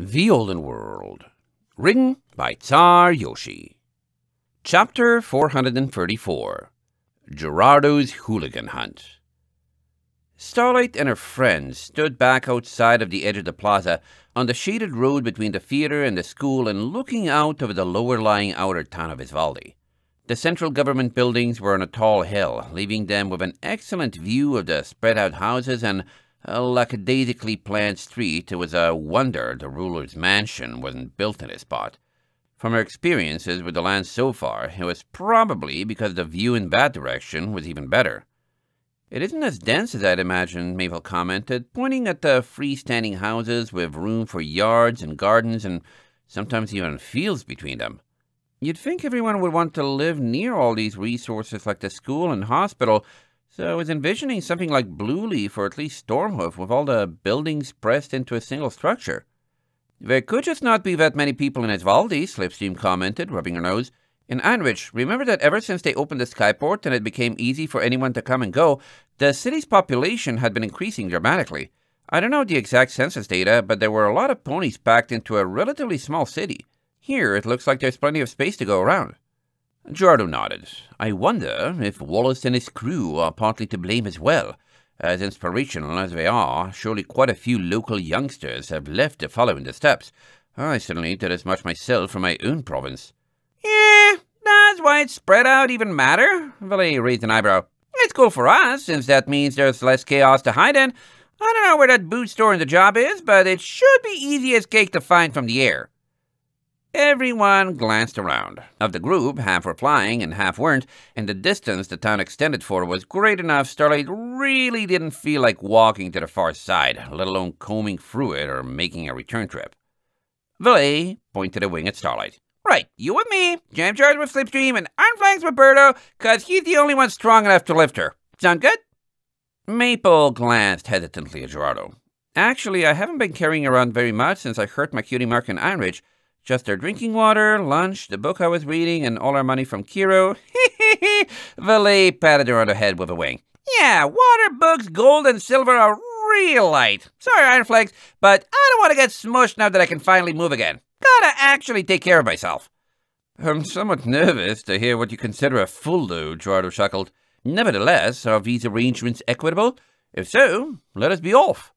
The Olden World, written by Tsar Yoshi. Chapter 434 Gerardo's Hooligan Hunt. Starlight and her friends stood back outside of the edge of the plaza on the shaded road between the theater and the school and looking out over the lower lying outer town of Isvaldi. The central government buildings were on a tall hill, leaving them with an excellent view of the spread out houses and a uh, lackadaisically planned street was a wonder the ruler's mansion wasn't built in a spot. From her experiences with the land so far, it was probably because the view in that direction was even better. It isn't as dense as I'd imagined, Mabel commented, pointing at the freestanding houses with room for yards and gardens and sometimes even fields between them. You'd think everyone would want to live near all these resources like the school and hospital, so I was envisioning something like Blue Leaf or at least Stormhoof with all the buildings pressed into a single structure. There could just not be that many people in Esvaldi, Slipstream commented, rubbing her nose. In Anrich, remember that ever since they opened the skyport and it became easy for anyone to come and go, the city's population had been increasing dramatically. I don't know the exact census data, but there were a lot of ponies packed into a relatively small city. Here, it looks like there's plenty of space to go around. Gerardo nodded. I wonder if Wallace and his crew are partly to blame as well. As inspirational as they are, surely quite a few local youngsters have left to follow in the steps. I certainly did as much myself from my own province. Yeah, that's why it spread out even matter? Valet raised an eyebrow. It's cool for us, since that means there's less chaos to hide in. I don't know where that boot store in the job is, but it should be easy as cake to find from the air. Everyone glanced around. Of the group, half were flying and half weren't, and the distance the town extended for was great enough Starlight really didn't feel like walking to the far side, let alone combing through it or making a return trip. Villet pointed a wing at Starlight. Right, you and me, Jam Jars with Slipstream, and I'm Flanks with Birdo, cause he's the only one strong enough to lift her. Sound good? Maple glanced hesitantly at Gerardo. Actually, I haven't been carrying around very much since I hurt my cutie mark in Iron Ridge, just our drinking water, lunch, the book I was reading, and all our money from Kiro. Valet patted her on the head with a wing. Yeah, water, books, gold, and silver are real light. Sorry, Iron but I don't want to get smushed now that I can finally move again. Gotta actually take care of myself. I'm somewhat nervous to hear what you consider a full load, Gerardo chuckled. Nevertheless, are these arrangements equitable? If so, let us be off.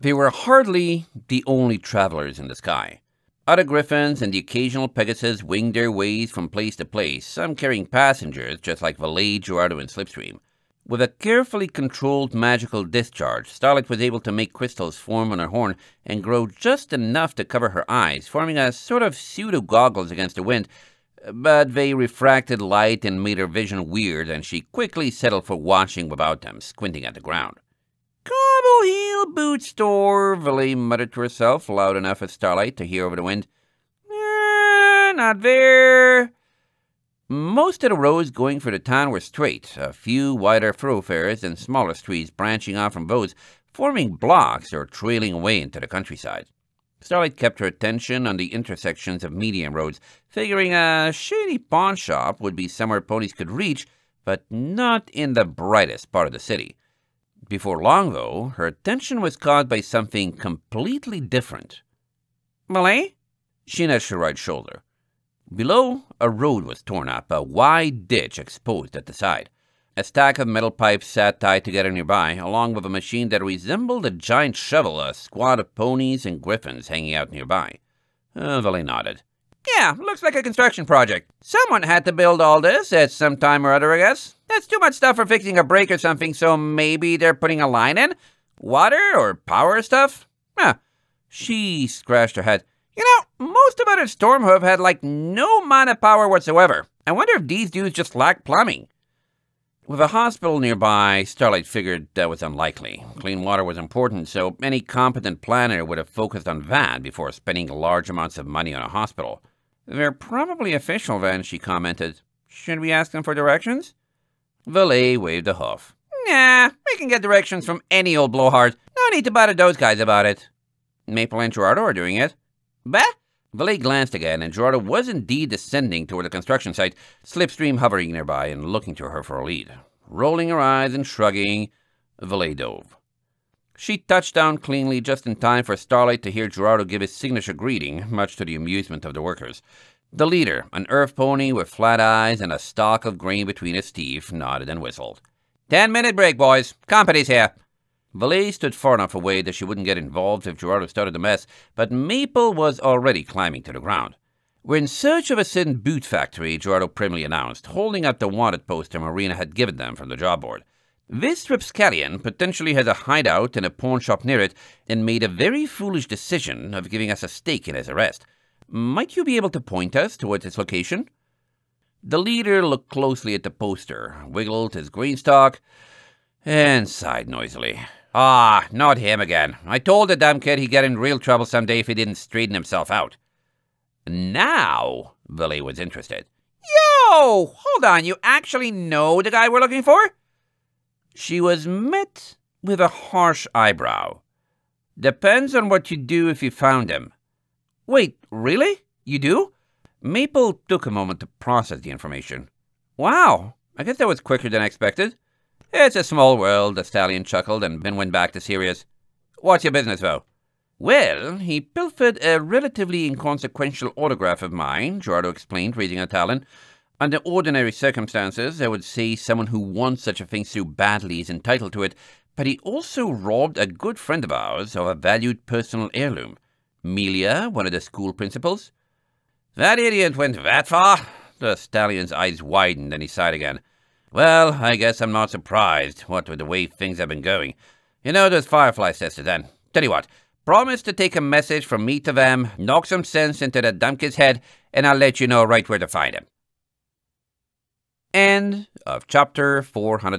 They were hardly the only travelers in the sky. Other griffins and the occasional pegasus winged their ways from place to place, some carrying passengers, just like Valet, Gerardo, and Slipstream. With a carefully controlled magical discharge, Starlight was able to make crystals form on her horn and grow just enough to cover her eyes, forming a sort of pseudo goggles against the wind, but they refracted light and made her vision weird, and she quickly settled for watching without them, squinting at the ground. Come here! Little store," Dorvally muttered to herself, loud enough at Starlight to hear over the wind. Eh, not there. Most of the roads going for the town were straight, a few wider thoroughfares and smaller streets branching off from those, forming blocks or trailing away into the countryside. Starlight kept her attention on the intersections of medium roads, figuring a shady pawn shop would be somewhere ponies could reach, but not in the brightest part of the city. Before long, though, her attention was caught by something completely different. Malay? She nudged her right shoulder. Below, a road was torn up, a wide ditch exposed at the side. A stack of metal pipes sat tied together nearby, along with a machine that resembled a giant shovel, a squad of ponies and griffins hanging out nearby. Uh, Valet nodded. Yeah, looks like a construction project. Someone had to build all this at some time or other, I guess. That's too much stuff for fixing a break or something, so maybe they're putting a line in? Water or power stuff? Huh. She scratched her head. You know, most of other Stormhoof had like no amount of power whatsoever. I wonder if these dudes just lack plumbing. With a hospital nearby, Starlight figured that was unlikely. Clean water was important, so any competent planner would have focused on that before spending large amounts of money on a hospital. They're probably official then, she commented. Should we ask them for directions? Valet waved a hoof. Nah, we can get directions from any old blowhard. No need to bother those guys about it. Maple and Gerardo are doing it. Bah! Valet glanced again, and Gerardo was indeed descending toward the construction site, Slipstream hovering nearby and looking to her for a lead. Rolling her eyes and shrugging, Valet dove. She touched down cleanly just in time for Starlight to hear Gerardo give his signature greeting, much to the amusement of the workers. The leader, an earth pony with flat eyes and a stalk of grain between his teeth, nodded and whistled. Ten minute break, boys. Company's here. Valet stood far enough away that she wouldn't get involved if Gerardo started the mess, but Maple was already climbing to the ground. We're in search of a certain boot factory, Gerardo primly announced, holding up the wanted poster Marina had given them from the job board. This Tripscallion potentially has a hideout and a pawn shop near it, and made a very foolish decision of giving us a stake in his arrest. Might you be able to point us towards its location? The leader looked closely at the poster, wiggled his green stock, and sighed noisily. Ah, not him again. I told the damn kid he'd get in real trouble someday if he didn't straighten himself out. Now, Billy was interested. Yo! Hold on, you actually know the guy we're looking for? She was met with a harsh eyebrow. Depends on what you do if you found him. Wait, really? You do? Maple took a moment to process the information. Wow, I guess that was quicker than I expected. It's a small world, the stallion chuckled and then went back to serious. What's your business, though? Well, he pilfered a relatively inconsequential autograph of mine, Gerardo explained, raising a talon. Under ordinary circumstances, I would say someone who wants such a thing so badly is entitled to it, but he also robbed a good friend of ours of a valued personal heirloom. Melia, one of the school principals. That idiot went that far? The stallion's eyes widened and he sighed again. Well, I guess I'm not surprised, what with the way things have been going. You know those Firefly sisters, then? Tell you what, promise to take a message from me to them, knock some sense into that dumpkin's head, and I'll let you know right where to find him. End of chapter 400.